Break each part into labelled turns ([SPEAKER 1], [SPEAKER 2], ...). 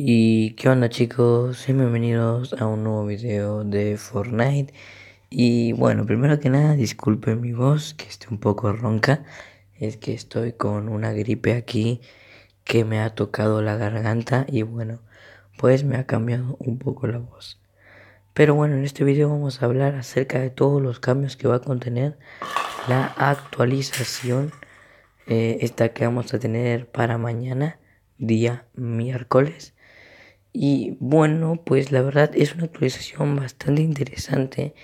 [SPEAKER 1] Y qué onda chicos, bienvenidos a un nuevo video de Fortnite Y bueno, primero que nada disculpen mi voz que esté un poco ronca Es que estoy con una gripe aquí que me ha tocado la garganta y bueno, pues me ha cambiado un poco la voz Pero bueno, en este video vamos a hablar acerca de todos los cambios que va a contener la actualización eh, Esta que vamos a tener para mañana, día miércoles y bueno, pues la verdad es una actualización bastante interesante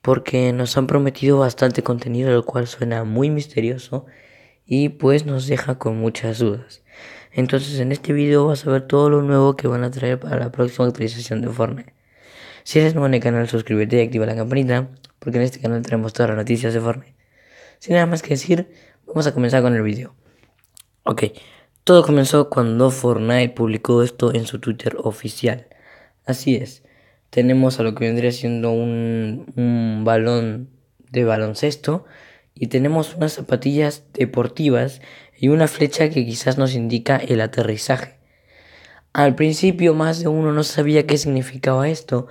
[SPEAKER 1] porque nos han prometido bastante contenido, lo cual suena muy misterioso y pues nos deja con muchas dudas. Entonces en este video vas a ver todo lo nuevo que van a traer para la próxima actualización de Fortnite. Si eres nuevo en el canal, suscríbete y activa la campanita, porque en este canal tenemos todas las noticias de Fortnite. Sin nada más que decir, vamos a comenzar con el video. Ok, todo comenzó cuando Fortnite publicó esto en su Twitter oficial. Así es, tenemos a lo que vendría siendo un, balón de baloncesto y tenemos unas zapatillas deportivas y una flecha que quizás nos indica el aterrizaje. Al principio más de uno no sabía qué significaba esto,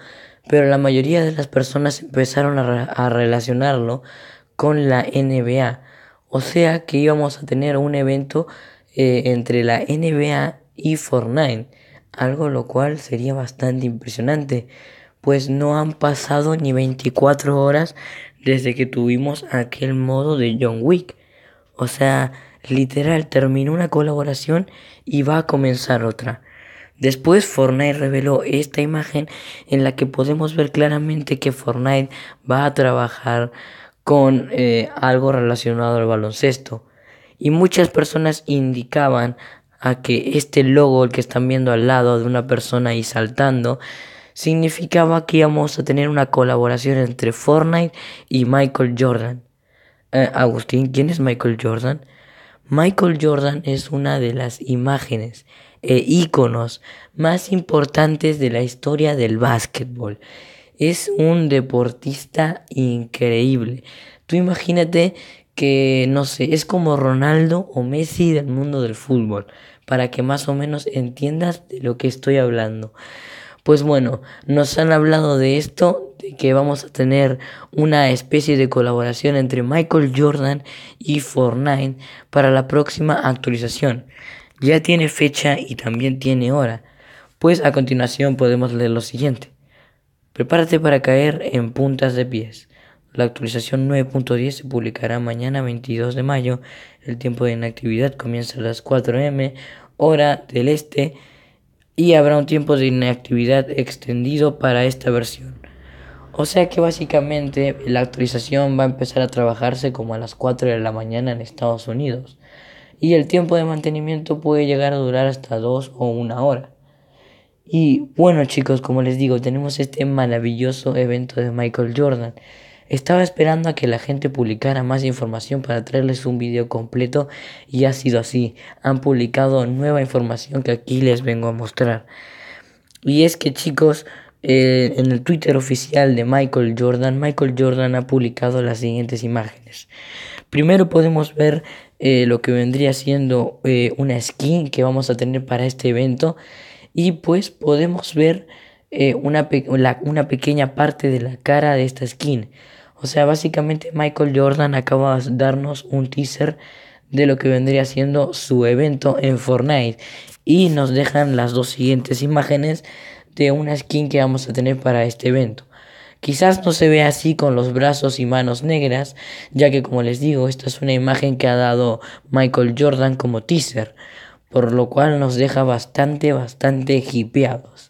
[SPEAKER 1] pero la mayoría de las personas empezaron a, relacionarlo con la NBA, o sea que íbamos a tener un evento eh, entre la NBA y Fortnite, algo lo cual sería bastante impresionante, pues no han pasado ni 24 horas desde que tuvimos aquel modo de John Wick. O sea, literal, terminó una colaboración y va a comenzar otra. Después Fortnite reveló esta imagen en la que podemos ver claramente que Fortnite va a trabajar con eh, algo relacionado al baloncesto y muchas personas indicaban a que este logo, el que están viendo al lado de una persona y saltando, significaba que íbamos a tener una colaboración entre Fortnite y Michael Jordan. Eh, Agustín, ¿quién es Michael Jordan? Michael Jordan es una de las imágenes e íconos más importantes de la historia del básquetbol. Es un deportista increíble. Tú imagínate que, no sé, es como Ronaldo o Messi del mundo del fútbol, para que más o menos entiendas de lo que estoy hablando. Pues bueno, nos han hablado de esto, de que vamos a tener una especie de colaboración entre Michael Jordan y Fortnite para la próxima actualización. Ya tiene fecha y también tiene hora. Pues a continuación podemos leer lo siguiente. Prepárate para caer en puntas de pies. La actualización 9.10 se publicará mañana 22 de mayo. El tiempo de inactividad comienza a las 4 m hora del este y habrá un tiempo de inactividad extendido para esta versión. O sea que básicamente la actualización va a empezar a trabajarse como a las 4 de la mañana en Estados Unidos y el tiempo de mantenimiento puede llegar a durar hasta 2 o 1 hora. Y bueno chicos, como les digo, tenemos este maravilloso evento de Michael Jordan estaba esperando a que la gente publicara más información para traerles un video completo y ha sido así. Han publicado nueva información que aquí les vengo a mostrar. Y es que chicos, eh, en el Twitter oficial de Michael Jordan, Michael Jordan ha publicado las siguientes imágenes. Primero podemos ver eh, lo que vendría siendo eh, una skin que vamos a tener para este evento. Y pues podemos ver una pequeña parte de la cara de esta skin. O sea, básicamente Michael Jordan acaba de darnos un teaser de lo que vendría siendo su evento en Fortnite. Y nos dejan las dos siguientes imágenes de una skin que vamos a tener para este evento. Quizás no se vea así con los brazos y manos negras, ya que como les digo, esta es una imagen que ha dado Michael Jordan como teaser, por lo cual nos deja bastante, bastante hipeados.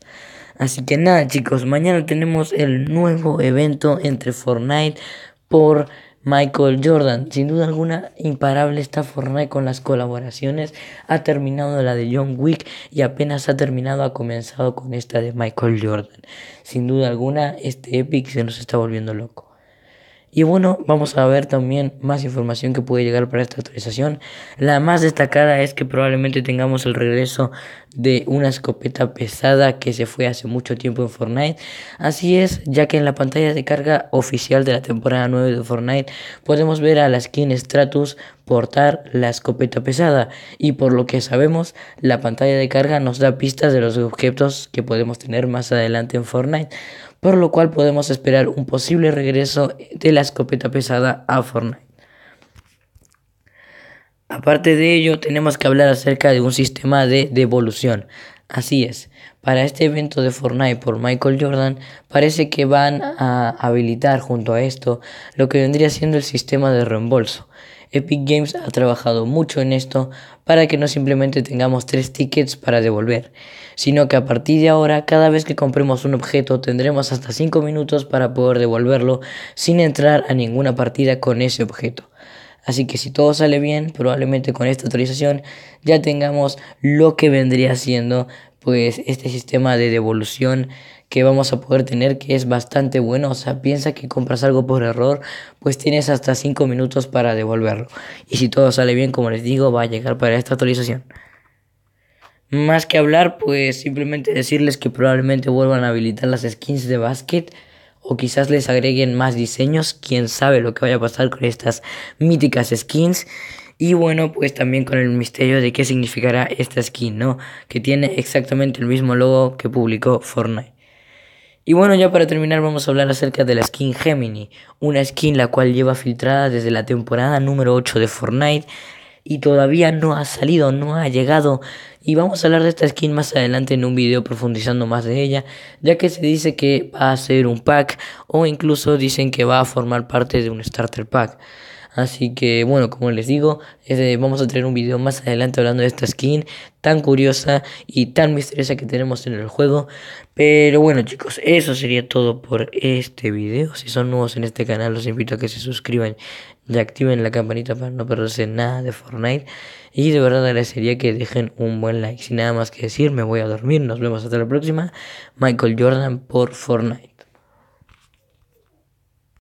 [SPEAKER 1] Así que nada chicos, mañana tenemos el nuevo evento entre Fortnite por Michael Jordan. Sin duda alguna, imparable está Fortnite con las colaboraciones. Ha terminado la de John Wick y apenas ha terminado, ha comenzado con esta de Michael Jordan. Sin duda alguna, este Epic se nos está volviendo loco. Y bueno, vamos a ver también más información que puede llegar para esta actualización. La más destacada es que probablemente tengamos el regreso de una escopeta pesada que se fue hace mucho tiempo en Fortnite. Así es, ya que en la pantalla de carga oficial de la temporada 9 de Fortnite podemos ver a la skin Stratus portar la escopeta pesada y por lo que sabemos la pantalla de carga nos da pistas de los objetos que podemos tener más adelante en Fortnite por lo cual podemos esperar un posible regreso de la escopeta pesada a Fortnite. Aparte de ello, tenemos que hablar acerca de un sistema de devolución. Así es, para este evento de Fortnite por Michael Jordan, parece que van a habilitar junto a esto lo que vendría siendo el sistema de reembolso. Epic Games ha trabajado mucho en esto para que no simplemente tengamos tres tickets para devolver, sino que a partir de ahora cada vez que compremos un objeto tendremos hasta 5 minutos para poder devolverlo sin entrar a ninguna partida con ese objeto. Así que si todo sale bien, probablemente con esta actualización ya tengamos lo que vendría siendo pues este sistema de devolución que vamos a poder tener que es bastante bueno. O sea, piensa que compras algo por error, pues tienes hasta 5 minutos para devolverlo. Y si todo sale bien, como les digo, va a llegar para esta actualización. Más que hablar, pues simplemente decirles que probablemente vuelvan a habilitar las skins de basket o quizás les agreguen más diseños. Quién sabe lo que vaya a pasar con estas míticas skins. Y bueno, pues también con el misterio de qué significará esta skin, ¿no? Que tiene exactamente el mismo logo que publicó Fortnite. Y bueno, ya para terminar vamos a hablar acerca de la skin Gemini, una skin la cual lleva filtrada desde la temporada número 8 de Fortnite y todavía no ha salido, no ha llegado. Y vamos a hablar de esta skin más adelante en un video profundizando más de ella, ya que se dice que va a ser un pack o incluso dicen que va a formar parte de un starter pack. Así que bueno, como les digo, vamos a tener un video más adelante hablando de esta skin tan curiosa y tan misteriosa que tenemos en el juego. Pero bueno chicos, eso sería todo por este video. Si son nuevos en este canal, los invito a que se suscriban y activen la campanita para no perderse nada de Fortnite. Y de verdad agradecería que dejen un buen like. Sin nada más que decir, me voy a dormir. Nos vemos hasta la próxima. Michael Jordan por Fortnite.